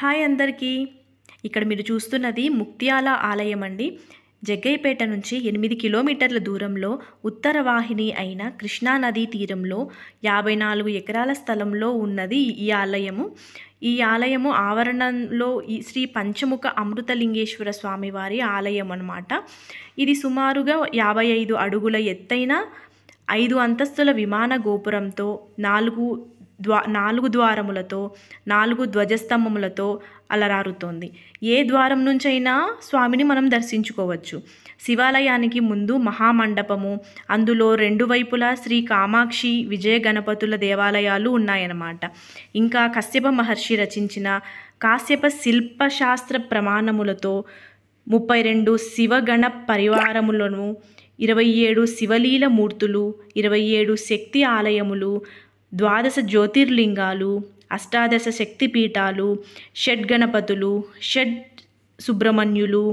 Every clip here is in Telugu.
హాయ్ అందరికీ ఇక్కడ మీరు చూస్తున్నది ముక్త్యాల ఆలయం అండి జగ్గైపేట నుంచి ఎనిమిది కిలోమీటర్ల దూరంలో ఉత్తర వాహిని అయిన కృష్ణానదీ తీరంలో యాభై నాలుగు ఎకరాల స్థలంలో ఉన్నది ఈ ఆలయము ఈ ఆలయము ఆవరణంలో ఈ శ్రీ పంచముఖ అమృతలింగేశ్వర స్వామివారి ఆలయం అనమాట ఇది సుమారుగా యాభై ఐదు అడుగుల ఎత్తైన ఐదు అంతస్తుల విమాన గోపురంతో నాలుగు ద్వా నాలుగు ద్వారములతో నాలుగు ధ్వజస్తంభములతో అలరారుతోంది ఏ ద్వారం నుంచైనా స్వామిని మనం దర్శించుకోవచ్చు శివాలయానికి ముందు మహామండపము అందులో రెండు వైపులా శ్రీ కామాక్షి విజయ గణపతుల దేవాలయాలు ఉన్నాయన్నమాట ఇంకా కశ్యప మహర్షి రచించిన కాశ్యప శిల్పశాస్త్ర ప్రమాణములతో ముప్పై రెండు శివగణ పరివారములను ఇరవై ఏడు శివలీల మూర్తులు ఇరవై ఏడు శక్తి ఆలయములు ద్వాదశ జ్యోతిర్లింగాలు అష్టాదశ శక్తిపీఠాలు గణపతులు షడ్ సుబ్రహ్మణ్యులు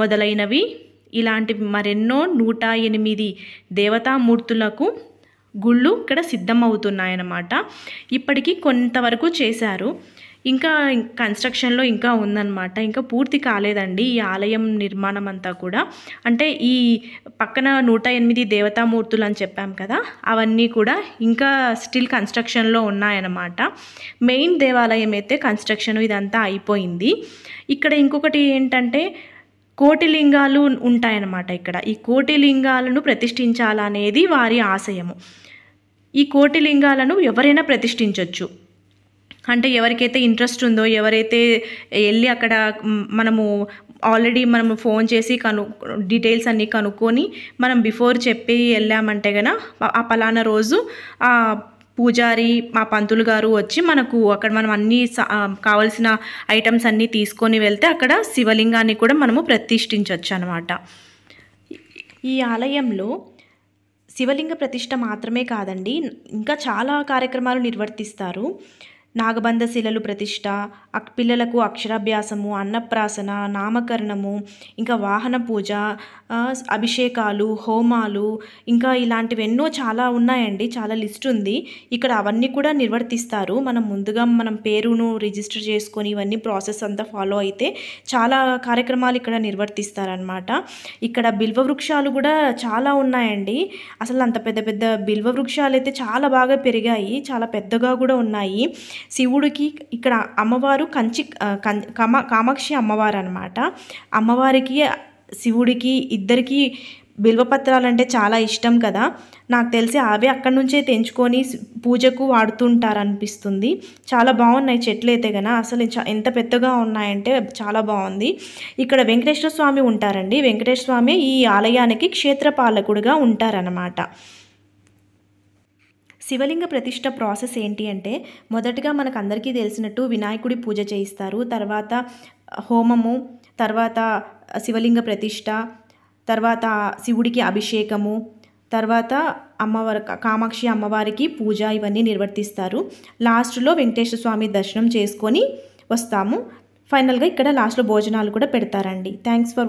మొదలైనవి ఇలాంటి మరెన్నో నూట ఎనిమిది దేవతామూర్తులకు గుళ్ళు ఇక్కడ సిద్ధమవుతున్నాయన్నమాట ఇప్పటికీ కొంతవరకు చేశారు ఇంకా కన్స్ట్రక్షన్లో ఇంకా ఉందన్నమాట ఇంకా పూర్తి కాలేదండి ఈ ఆలయం నిర్మాణం అంతా కూడా అంటే ఈ పక్కన నూట ఎనిమిది దేవతామూర్తులు అని చెప్పాం కదా అవన్నీ కూడా ఇంకా స్టిల్ కన్స్ట్రక్షన్లో ఉన్నాయన్నమాట మెయిన్ దేవాలయం అయితే కన్స్ట్రక్షన్ ఇదంతా అయిపోయింది ఇక్కడ ఇంకొకటి ఏంటంటే కోటిలింగాలు ఉంటాయన్నమాట ఇక్కడ ఈ కోటిలింగాలను ప్రతిష్ఠించాలనేది వారి ఆశయము ఈ కోటిలింగాలను ఎవరైనా ప్రతిష్ఠించవచ్చు అంటే ఎవరికైతే ఇంట్రెస్ట్ ఉందో ఎవరైతే వెళ్ళి అక్కడ మనము ఆల్రెడీ మనం ఫోన్ చేసి కను డీటెయిల్స్ అన్నీ కనుక్కొని మనం బిఫోర్ చెప్పి వెళ్ళామంటే కనుక ఆ పలానా రోజు ఆ పూజారి మా పంతులు గారు వచ్చి మనకు అక్కడ మనం అన్ని కావలసిన ఐటమ్స్ అన్నీ తీసుకొని వెళ్తే అక్కడ శివలింగాన్ని కూడా మనము ప్రతిష్ఠించవచ్చు అనమాట ఈ ఆలయంలో శివలింగ ప్రతిష్ట మాత్రమే కాదండి ఇంకా చాలా కార్యక్రమాలు నిర్వర్తిస్తారు నాగబంధ శిలలు ప్రతిష్ట పిల్లలకు అక్షరాభ్యాసము అన్నప్రాసన నామకరణము ఇంకా వాహన పూజ అభిషేకాలు హోమాలు ఇంకా ఇలాంటివి ఎన్నో చాలా ఉన్నాయండి చాలా లిస్ట్ ఉంది ఇక్కడ అవన్నీ కూడా నిర్వర్తిస్తారు మనం ముందుగా మనం పేరును రిజిస్టర్ చేసుకొని ఇవన్నీ ప్రాసెస్ అంతా ఫాలో అయితే చాలా కార్యక్రమాలు ఇక్కడ నిర్వర్తిస్తారనమాట ఇక్కడ బిల్వ వృక్షాలు కూడా చాలా ఉన్నాయండి అసలు అంత పెద్ద పెద్ద బిల్వ వృక్షాలు అయితే చాలా బాగా పెరిగాయి చాలా పెద్దగా కూడా ఉన్నాయి శివుడికి ఇక్కడ అమ్మవారు కంచి కమ కామాక్షి అమ్మవారు అనమాట అమ్మవారికి శివుడికి ఇద్దరికి బిల్వపత్రాలు అంటే చాలా ఇష్టం కదా నాకు తెలిసి అవే అక్కడి నుంచే తెంచుకొని పూజకు వాడుతుంటారనిపిస్తుంది చాలా బాగున్నాయి చెట్లు అయితే కదా అసలు ఎంత పెద్దగా ఉన్నాయంటే చాలా బాగుంది ఇక్కడ వెంకటేశ్వర స్వామి ఉంటారండి వెంకటేశ్వర స్వామి ఈ ఆలయానికి క్షేత్రపాలకుడుగా ఉంటారన్నమాట శివలింగ ప్రతిష్ట ప్రాసెస్ ఏంటి అంటే మొదటగా మనకు అందరికీ తెలిసినట్టు వినాయకుడి పూజ చేయిస్తారు తర్వాత హోమము తర్వాత శివలింగ ప్రతిష్ట తర్వాత శివుడికి అభిషేకము తర్వాత అమ్మవారి కామాక్షి అమ్మవారికి పూజ ఇవన్నీ నిర్వర్తిస్తారు లాస్ట్లో వెంకటేశ్వర స్వామి దర్శనం చేసుకొని వస్తాము ఫైనల్గా ఇక్కడ లాస్ట్లో భోజనాలు కూడా పెడతారండి థ్యాంక్స్ ఫర్